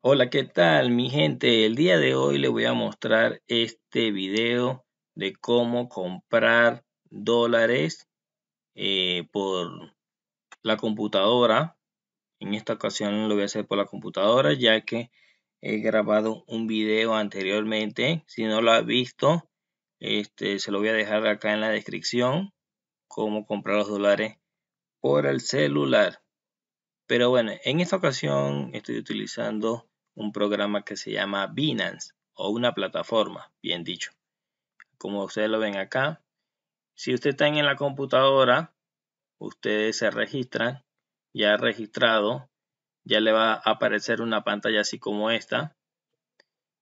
Hola, ¿qué tal mi gente? El día de hoy le voy a mostrar este video de cómo comprar dólares eh, por la computadora. En esta ocasión lo voy a hacer por la computadora ya que he grabado un video anteriormente. Si no lo has visto, este, se lo voy a dejar acá en la descripción. Cómo comprar los dólares por el celular. Pero bueno, en esta ocasión estoy utilizando un programa que se llama Binance o una plataforma, bien dicho. Como ustedes lo ven acá, si ustedes están en la computadora, ustedes se registran, ya registrado, ya le va a aparecer una pantalla así como esta.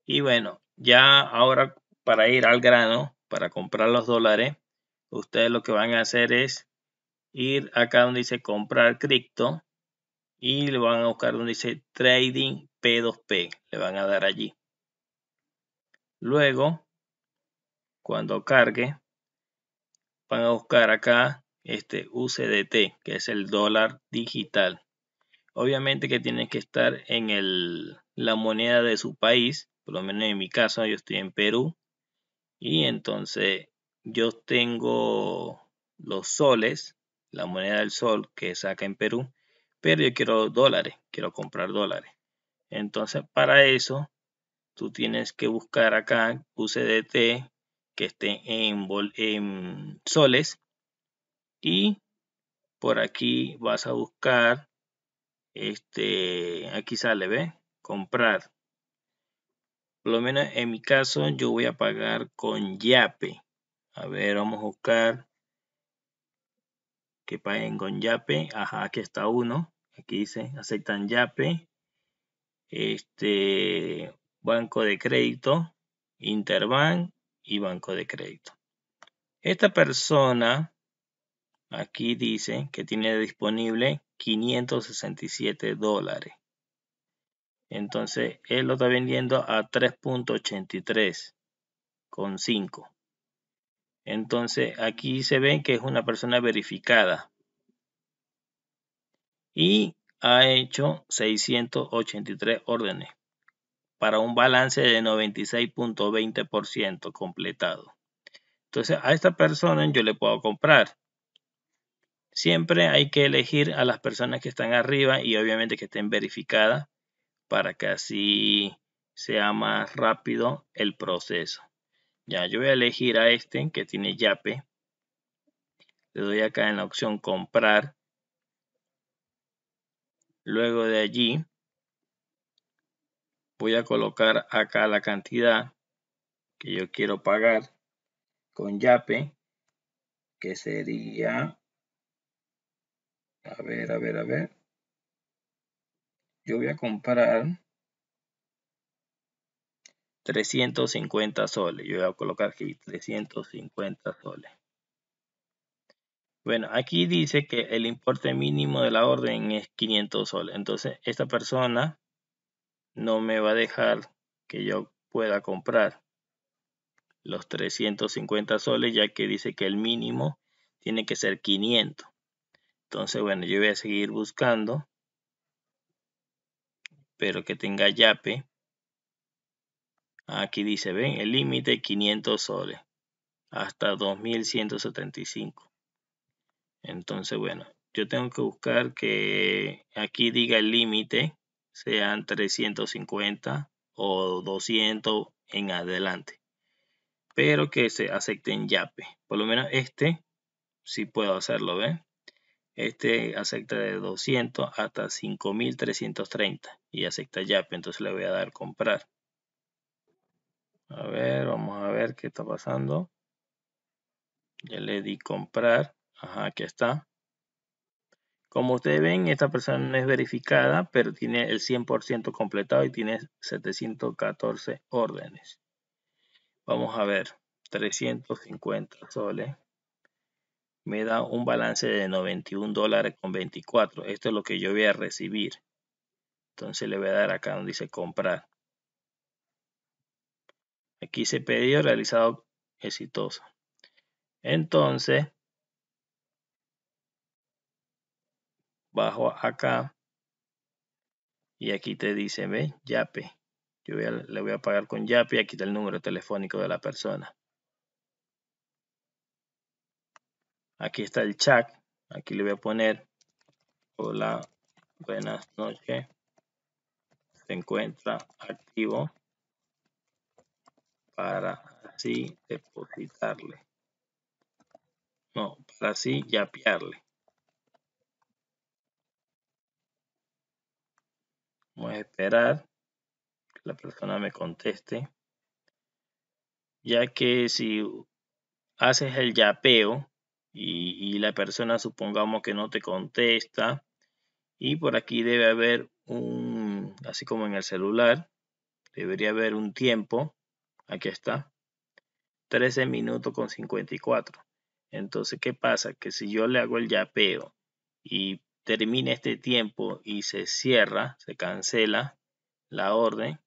Y bueno, ya ahora para ir al grano, para comprar los dólares, ustedes lo que van a hacer es ir acá donde dice comprar cripto y le van a buscar donde dice Trading P2P. Le van a dar allí. Luego, cuando cargue, van a buscar acá este UCDT, que es el dólar digital. Obviamente que tiene que estar en el, la moneda de su país, por lo menos en mi caso yo estoy en Perú, y entonces yo tengo los soles, la moneda del sol que saca en Perú, pero yo quiero dólares, quiero comprar dólares. Entonces para eso tú tienes que buscar acá UCDT que esté en, en soles y por aquí vas a buscar este aquí sale ve comprar por lo menos en mi caso yo voy a pagar con yape a ver vamos a buscar que paguen con yape ajá aquí está uno Aquí dice, aceptan YAPE, este, banco de crédito, Interbank y banco de crédito. Esta persona aquí dice que tiene disponible 567 dólares. Entonces, él lo está vendiendo a 3.83 con 5. Entonces, aquí se ve que es una persona verificada y ha hecho 683 órdenes para un balance de 96.20% completado. Entonces a esta persona yo le puedo comprar. Siempre hay que elegir a las personas que están arriba y obviamente que estén verificadas para que así sea más rápido el proceso. Ya, yo voy a elegir a este que tiene YAPE. Le doy acá en la opción comprar Luego de allí, voy a colocar acá la cantidad que yo quiero pagar con YAPE, que sería, a ver, a ver, a ver, yo voy a comprar 350 soles, yo voy a colocar aquí 350 soles. Bueno, aquí dice que el importe mínimo de la orden es 500 soles. Entonces, esta persona no me va a dejar que yo pueda comprar los 350 soles, ya que dice que el mínimo tiene que ser 500. Entonces, bueno, yo voy a seguir buscando. Pero que tenga yape. Aquí dice, ven, el límite 500 soles hasta 2175. Entonces, bueno, yo tengo que buscar que aquí diga el límite, sean 350 o 200 en adelante. Pero que se acepten YAPE. Por lo menos este sí puedo hacerlo, ¿ven? Este acepta de 200 hasta 5330 y acepta YAPE, entonces le voy a dar comprar. A ver, vamos a ver qué está pasando. Ya le di comprar. Ajá, aquí está. Como ustedes ven, esta persona no es verificada, pero tiene el 100% completado y tiene 714 órdenes. Vamos a ver, 350 soles. Me da un balance de 91 dólares con 24. Esto es lo que yo voy a recibir. Entonces le voy a dar acá donde dice comprar. Aquí se pedido realizado exitoso. Entonces, bajo acá y aquí te dice, ve, Yape. Yo le voy a pagar con Yape aquí está el número telefónico de la persona. Aquí está el chat. Aquí le voy a poner, hola, buenas noches. Se encuentra activo para así depositarle. No, para así yapearle. Vamos a esperar que la persona me conteste. Ya que si haces el yapeo y, y la persona supongamos que no te contesta, y por aquí debe haber un, así como en el celular, debería haber un tiempo. Aquí está. 13 minutos con 54. Entonces, ¿qué pasa? Que si yo le hago el yapeo y termina este tiempo y se cierra, se cancela la orden,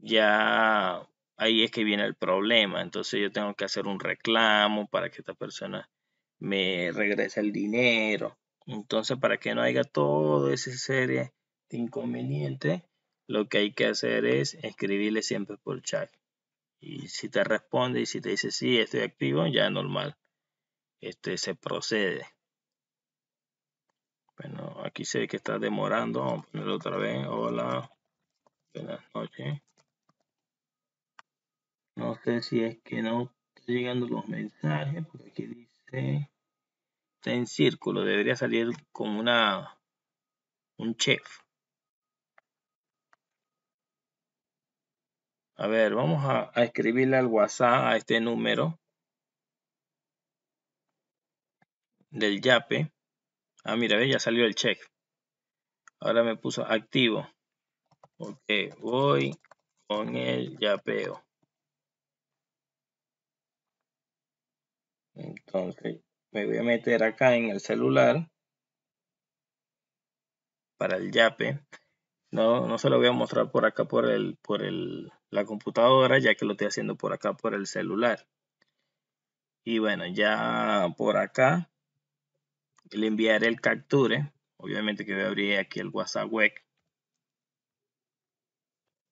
ya ahí es que viene el problema. Entonces yo tengo que hacer un reclamo para que esta persona me regrese el dinero. Entonces, para que no haya todo ese serie de inconvenientes, lo que hay que hacer es escribirle siempre por chat. Y si te responde y si te dice sí, estoy activo, ya normal. Este se procede. Bueno, aquí sé que está demorando. Vamos a ponerlo otra vez. Hola. Buenas noches. No sé si es que no está llegando los mensajes. Porque aquí dice. Está en círculo. Debería salir con una. Un chef. A ver, vamos a, a escribirle al WhatsApp a este número del YAPE. Ah, mira, ve, ya salió el check. Ahora me puso activo. Ok, voy con el yapeo. Entonces, me voy a meter acá en el celular para el yape. No, no se lo voy a mostrar por acá por el por la computadora, ya que lo estoy haciendo por acá por el celular. Y bueno, ya por acá le enviaré el capture. Obviamente que abrir aquí el WhatsApp web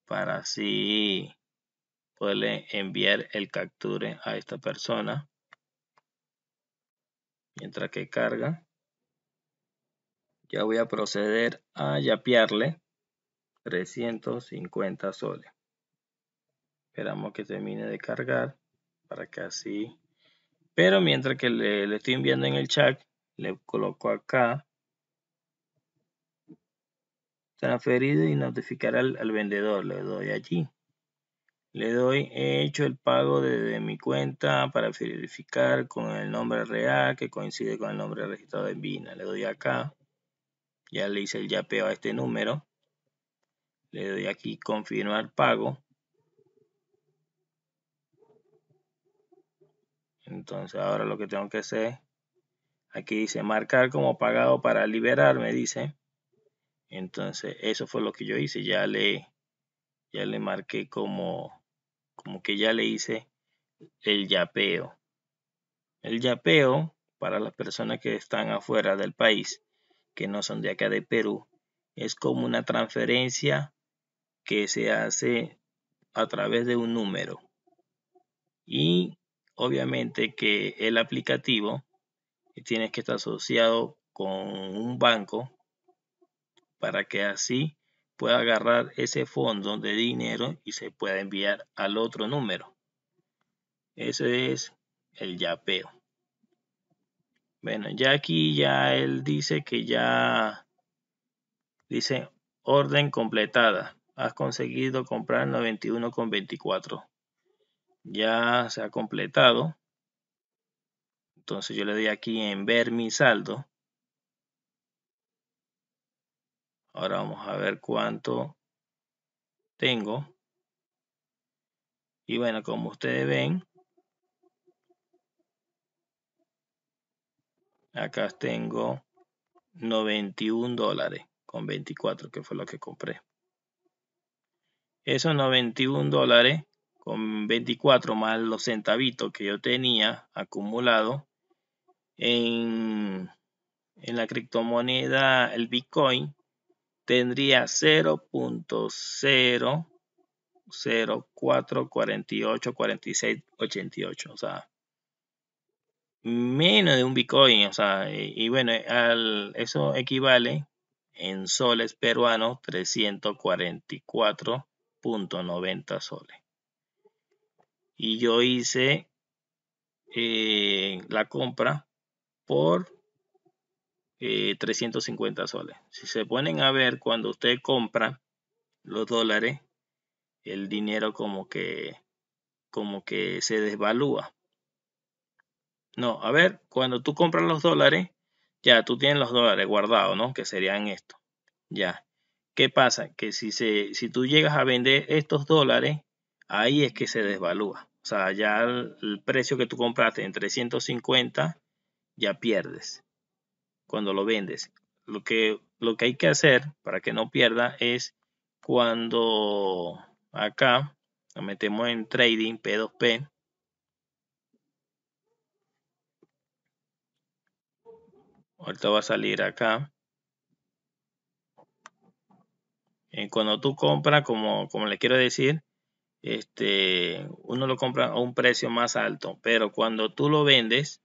para así poderle enviar el capture a esta persona mientras que carga ya voy a proceder a yapearle 350 soles esperamos que termine de cargar para que así pero mientras que le, le estoy enviando en el chat le coloco acá transferido y notificar al, vendedor le doy allí le doy he hecho el pago desde mi cuenta para verificar con el nombre real que coincide con el nombre registrado en Vina le doy acá ya le hice el yapeo a este número le doy aquí confirmar pago entonces ahora lo que tengo que hacer Aquí dice marcar como pagado para liberarme, me dice. Entonces, eso fue lo que yo hice. Ya le, ya le marqué como, como que ya le hice el yapeo. El yapeo, para las personas que están afuera del país, que no son de acá de Perú, es como una transferencia que se hace a través de un número. Y obviamente que el aplicativo y tienes que estar asociado con un banco para que así pueda agarrar ese fondo de dinero y se pueda enviar al otro número. Ese es el yapeo. Bueno, ya aquí ya él dice que ya dice orden completada. Has conseguido comprar con 24. Ya se ha completado. Entonces yo le doy aquí en ver mi saldo. Ahora vamos a ver cuánto tengo. Y bueno, como ustedes ven, acá tengo 91 dólares con 24, que fue lo que compré. Esos 91 dólares con 24 más los centavitos que yo tenía acumulado, en, la criptomoneda, el Bitcoin, tendría 0.004484688, o sea, menos de un Bitcoin, o sea, y, bueno, eso equivale en soles peruanos 344.90 soles. Y yo hice eh, la compra por 350 eh, soles. Si se ponen a ver cuando usted compra los dólares, el dinero como que como que se desvalúa. No, a ver, cuando tú compras los dólares, ya tú tienes los dólares guardados, ¿no? Que serían estos. Ya. ¿Qué pasa? Que si, se, si tú llegas a vender estos dólares, ahí es que se desvalúa. O sea, ya el, el precio que tú compraste en 350 ya pierdes cuando lo vendes. Lo que, lo que hay que hacer para que no pierda es cuando acá lo metemos en trading P2P. Ahorita va a salir acá. en eh, cuando tú compras, como, como le quiero decir, este, uno lo compra a un precio más alto, pero cuando tú lo vendes,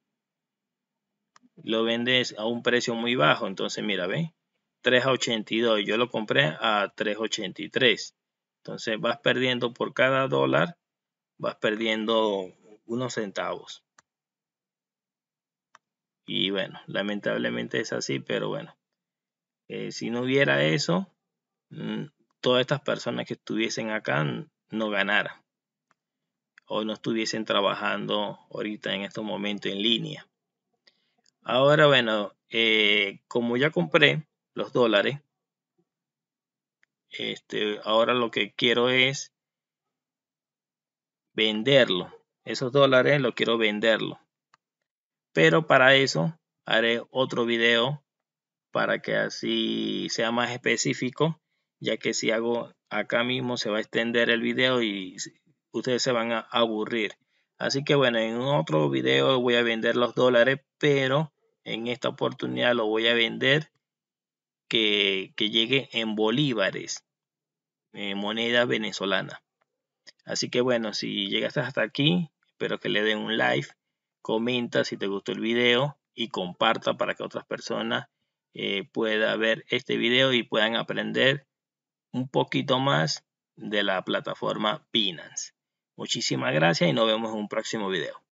lo vendes a un precio muy bajo. Entonces, mira, ve, 3.82. Yo lo compré a 3.83. Entonces, vas perdiendo por cada dólar, vas perdiendo unos centavos. Y bueno, lamentablemente es así, pero bueno, eh, si no hubiera eso, mm, todas estas personas que estuviesen acá no ganaran o no estuviesen trabajando ahorita en estos momentos en línea. Ahora, bueno, eh, como ya compré los dólares, este, ahora lo que quiero es venderlo. Esos dólares lo quiero venderlo. Pero para eso haré otro video para que así sea más específico, ya que si hago acá mismo se va a extender el video y ustedes se van a aburrir. Así que bueno, en otro video voy a vender los dólares pero en esta oportunidad lo voy a vender que, llegue en bolívares, eh, moneda venezolana. Así que bueno, si llegaste hasta aquí, espero que le den un like, comenta si te gustó el video y comparta para que otras personas eh, puedan ver este video y puedan aprender un poquito más de la plataforma Binance. Muchísimas gracias y nos vemos en un próximo video.